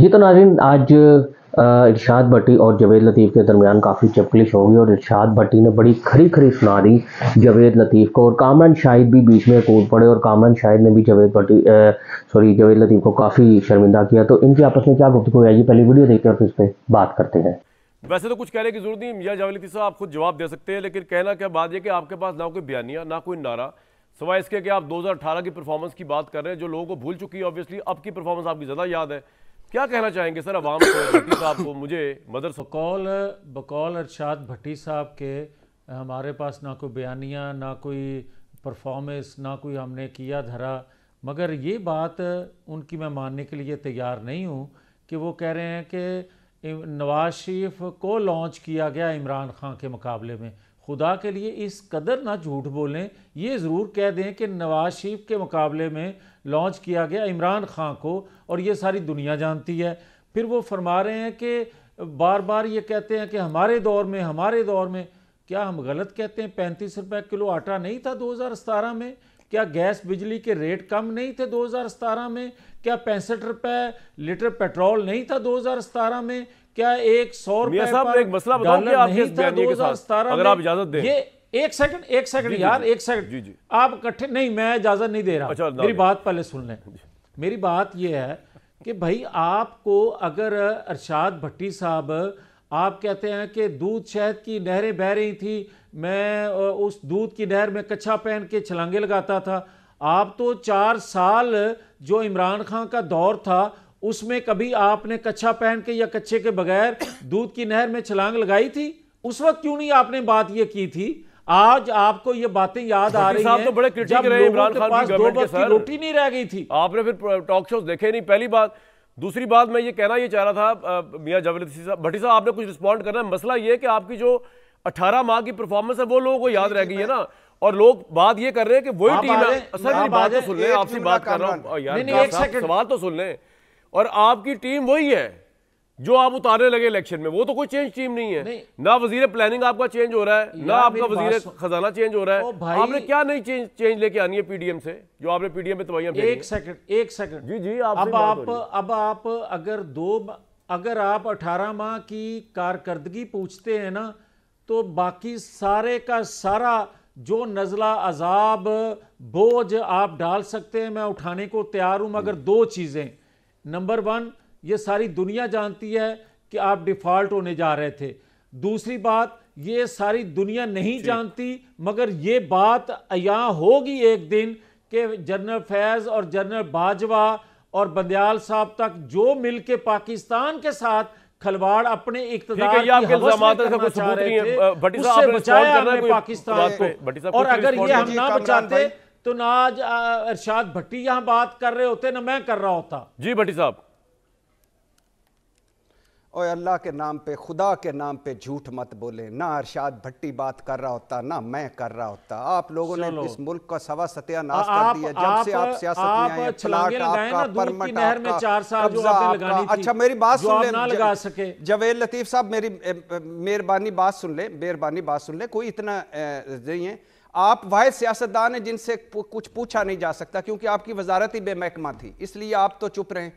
जी तो नाजिन आज इरशाद भट्टी और जवेद लतीफ़ के दरमियान काफ़ी चपकलिश होगी और इरशाद भट्टी ने बड़ी खरी खरी सुना दी जवेद लतीफ़ को और कामरान शाहिद भी बीच में कूद पड़े और कामरान शाहिद ने भी जवेद भट्टी सॉरी जवेद लतीफ़ को काफ़ी शर्मिंदा किया तो इनके आपस में क्या गुप्त है ये पहली वीडियो देखते हैं और फिर इस पर बात करते हैं वैसे तो कुछ कहने की जरूरत नहीं मियाँ जावेद लतीफ़ साहब खुद जवाब दे सकते हैं लेकिन कहना क्या बात यह कि आपके पास ना कोई बयानिया ना कोई नारा सवाई इसके कि आप 2018 की परफॉर्मेंस की बात कर रहे हैं जो लोगों को भूल चुकी है ऑब्वियसली अब की परफॉर्मेंस आपकी ज़्यादा याद है क्या कहना चाहेंगे सर अवाम को भट्टी साहब को मुझे मदर बकौल बकौल अरशाद भट्टी साहब के हमारे पास ना कोई बयानिया ना कोई परफॉर्मेंस ना कोई हमने किया धरा मगर ये बात उनकी मैं मानने के लिए तैयार नहीं हूँ कि वो कह रहे हैं कि नवाज शरीफ को लॉन्च किया गया इमरान खान के मुकाबले में खुदा के लिए इस कदर ना झूठ बोलें ये ज़रूर कह दें कि नवाज शरीफ के मुकाबले में लॉन्च किया गया इमरान खां को और ये सारी दुनिया जानती है फिर वो फरमा रहे हैं कि बार बार ये कहते हैं कि हमारे दौर में हमारे दौर में क्या हम गलत कहते हैं पैंतीस रुपये किलो आटा नहीं था सतारह में क्या गैस बिजली के रेट कम नहीं थे 2017 में क्या पैंसठ रुपए लीटर पेट्रोल नहीं था 2017 में क्या एक सौ रुपए एक मसला नहीं था अगर आप इजाजत दें ये एक सेकंड एक सेकंड यार एक सेकंड जी जी आप इकट्ठे नहीं मैं इजाजत नहीं दे रहा अच्छा, मेरी बात पहले सुन लें मेरी बात यह है कि भाई आपको अगर अरशाद भट्टी साहब आप कहते हैं कि दूध शहद की नहरें बह रही थी मैं उस दूध की नहर में कच्छा पहन के छलांगे लगाता था आप तो चार साल जो इमरान खान का दौर था उसमें कभी आपने कच्छा पहन के या कच्छे के बगैर दूध की नहर में छलांग लगाई थी उस वक्त क्यों नहीं आपने बात ये की थी आज आपको ये बातें याद आ रही हैं तो बड़े क्रिटिक रहे इमरान खान की गवर्नमेंट के रोटी नहीं रह गई थी आपने फिर टॉक शोज देखे नहीं पहली बात दूसरी बात मैं ये कहना ये चाह रहा था मियाँ जावेद साहब भट्टी साहब आपने कुछ रिस्पॉन्ड करना है मसला ये है कि आपकी जो 18 माह की परफॉर्मेंस है वो लोगों को याद रह गई है ना और लोग बात ये कर रहे हैं कि वही टीम है सर मेरी बात तो सुन लें आपसे बात कर रहा हूँ सवाल तो सुन लें और आपकी टीम वही है जो आप उतारने लगे इलेक्शन में वो तो कोई चेंज टीम नहीं है नहीं। ना वजीर प्लानिंग आपका चेंज हो रहा है ना आपका वजीर खजाना चेंज हो रहा है आपने क्या नहीं चेंज चेंज लेके आनी है पीडीएम से जो आपने पीडीएम में तबाइया एक सेकंड एक सेकंड जी जी आप अब आप अब आप अगर दो अगर आप अठारह माह की कारकर्दगी पूछते हैं ना तो बाकी सारे का सारा जो नजला अजाब बोझ आप डाल सकते हैं मैं उठाने को तैयार हूं मगर दो चीजें नंबर वन ये सारी दुनिया जानती है कि आप डिफ़ॉल्ट होने जा रहे थे दूसरी बात ये सारी दुनिया नहीं जानती मगर ये बात यहाँ होगी एक दिन कि जनरल फैज़ और जनरल बाजवा और बंदयाल साहब तक जो मिल के पाकिस्तान के साथ खलवाड़ अपने इकतदार उससे बचाया पाकिस्तान को और अगर ये हम ना बचाते तो ना आज इरशाद भट्टी यहाँ बात कर रहे होते ना मैं कर रहा होता जी भट्टी साहब और अल्लाह के नाम पे खुदा के नाम पे झूठ मत बोले ना अरशाद भट्टी बात कर रहा होता ना मैं कर रहा होता आप लोगों ने इस मुल्क का सवा सत्यानाश कर दिया जब से आप सियासत में आए अच्छा मेरी बात सुन ले जवेद लतीफ साहब मेरी मेहरबानी बात सुन ले मेहरबानी बात सुन ले कोई इतना नहीं है आप वाह सियासतदान है जिनसे कुछ पूछा नहीं जा सकता क्योंकि आपकी वजारत ही बेमहकमा थी इसलिए आप तो चुप रहे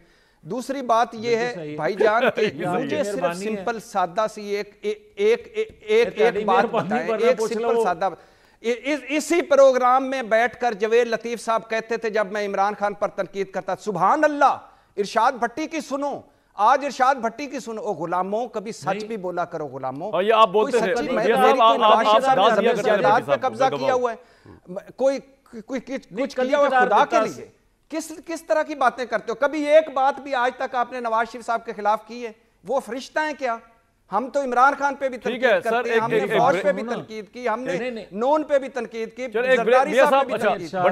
दूसरी बात ये है भाई भाईजान मुझे सिर्फ सिंपल सादा सी एक एक एक एक, बात बताएं एक सिंपल सादा इस, इसी प्रोग्राम में बैठकर जवेद लतीफ साहब कहते थे जब मैं इमरान खान पर तनकीद करता सुबहान अल्लाह इरशाद भट्टी की सुनो आज इरशाद भट्टी की सुनो गुलामों कभी सच भी बोला करो गुलामों हाँ, ये आप बोलते थे कब्जा किया हुआ है कोई कुछ किया हुआ खुदा के लिए किस किस तरह की बातें करते हो कभी एक बात भी आज तक आपने नवाज शरीफ साहब के खिलाफ की है वो फरिश्ता है क्या हम तो इमरान खान पे भी तनकीद करते हैं हमने फौज पे भी तनकीद की हमने नोन पे भी अच्छा, तनकीद की जरदारी साहब पे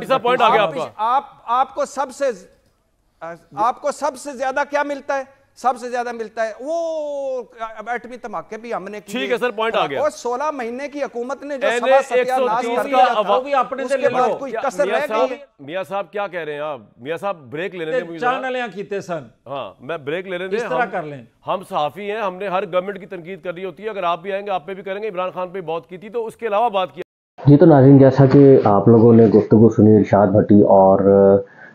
भी तनकीद आप आपको सबसे आपको सबसे ज्यादा क्या मिलता है सबसे ज्यादा मिलता है वो एटमी धमाके भी हमने ठीक है सर पॉइंट आ गया सोलह महीने की हुकूमत ने जो मियां साहब क्या कह रहे हैं आप मियां साहब ब्रेक हाँ, लेने दे सर हाँ मैं ब्रेक लेने दे तरह कर लें हम सहाफी हैं हमने हर गवर्नमेंट की तनकीद कर करनी होती है अगर आप भी आएंगे आप पे भी करेंगे इमरान खान पे बहुत की थी तो उसके अलावा बात की जी तो नाजिन जैसा कि आप लोगों ने गुफ्तु सुनी इरशाद भट्टी और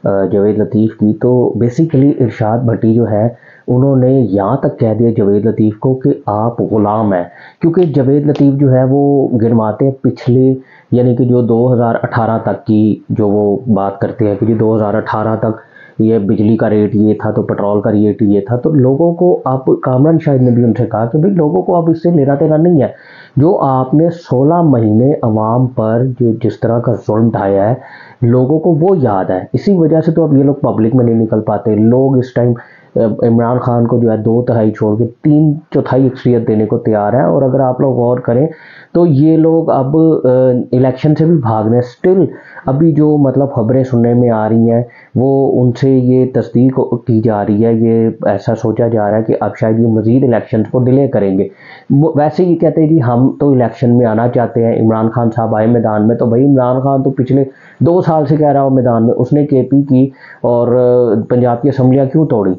जवेद लतीफ़ की तो बेसिकली इरशाद भट्टी जो है उन्होंने यहाँ तक कह दिया जवेद लतीफ़ को कि आप ग़ुलाम हैं क्योंकि जवेद लतीफ़ जो है वो गिनवाते हैं पिछले यानी कि जो 2018 तक की जो वो बात करते हैं कि जी 2018 तक ये बिजली का रेट ये था तो पेट्रोल का रेट ये था तो लोगों को आप कामरान शाहिद ने भी उनसे कहा कि भाई लोगों को आप इससे लेना देना नहीं है जो आपने 16 महीने अवाम पर जो जिस तरह का जुल्म ढाया है लोगों को वो याद है इसी वजह से तो अब ये लोग पब्लिक में नहीं निकल पाते लोग इस टाइम इमरान खान को जो है दो तहाई छोड़ के तीन चौथाई अक्सरियत देने को तैयार है और अगर आप लोग गौर करें तो ये लोग अब इलेक्शन से भी भाग रहे हैं स्टिल अभी जो मतलब खबरें सुनने में आ रही हैं वो उनसे ये तस्दीक की जा रही है ये ऐसा सोचा जा रहा है कि अब शायद ये मज़ीद इलेक्शन को डिले करेंगे वैसे ये कहते हैं जी हम तो इलेक्शन में आना चाहते हैं इमरान खान साहब आए मैदान में तो भाई इमरान खान तो पिछले दो साल से कह रहा हूँ मैदान में उसने के पी की और पंजाब की असम्बलियाँ क्यों तोड़ी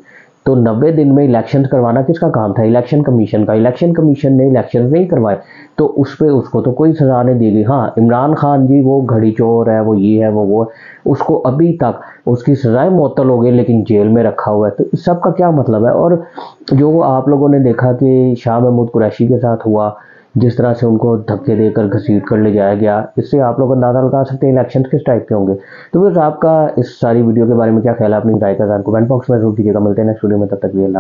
तो नब्बे दिन में इलेक्शन करवाना किसका काम था इलेक्शन कमीशन का इलेक्शन कमीशन ने इलेक्शन नहीं करवाए तो उस पर उसको तो कोई सज़ा नहीं दी गई हाँ इमरान खान जी वो घड़ी चोर है वो ये है वो वो है उसको अभी तक उसकी सज़ाएं मअतल हो गई लेकिन जेल में रखा हुआ है तो इस सब का क्या मतलब है और जो आप लोगों ने देखा कि शाह महमूद कुरैशी के साथ हुआ जिस तरह से उनको धक्के देकर घसीट कर ले जाया गया इससे आप लोग अंदाजा लगा सकते हैं इलेक्शन किस टाइप के होंगे तो फिर आपका इस सारी वीडियो के बारे में क्या ख्याल है अपनी राय का कमेंट बॉक्स में जरूर दीजिएगा मिलते हैं नेक्स्ट वीडियो में तब तक भी अल्लाह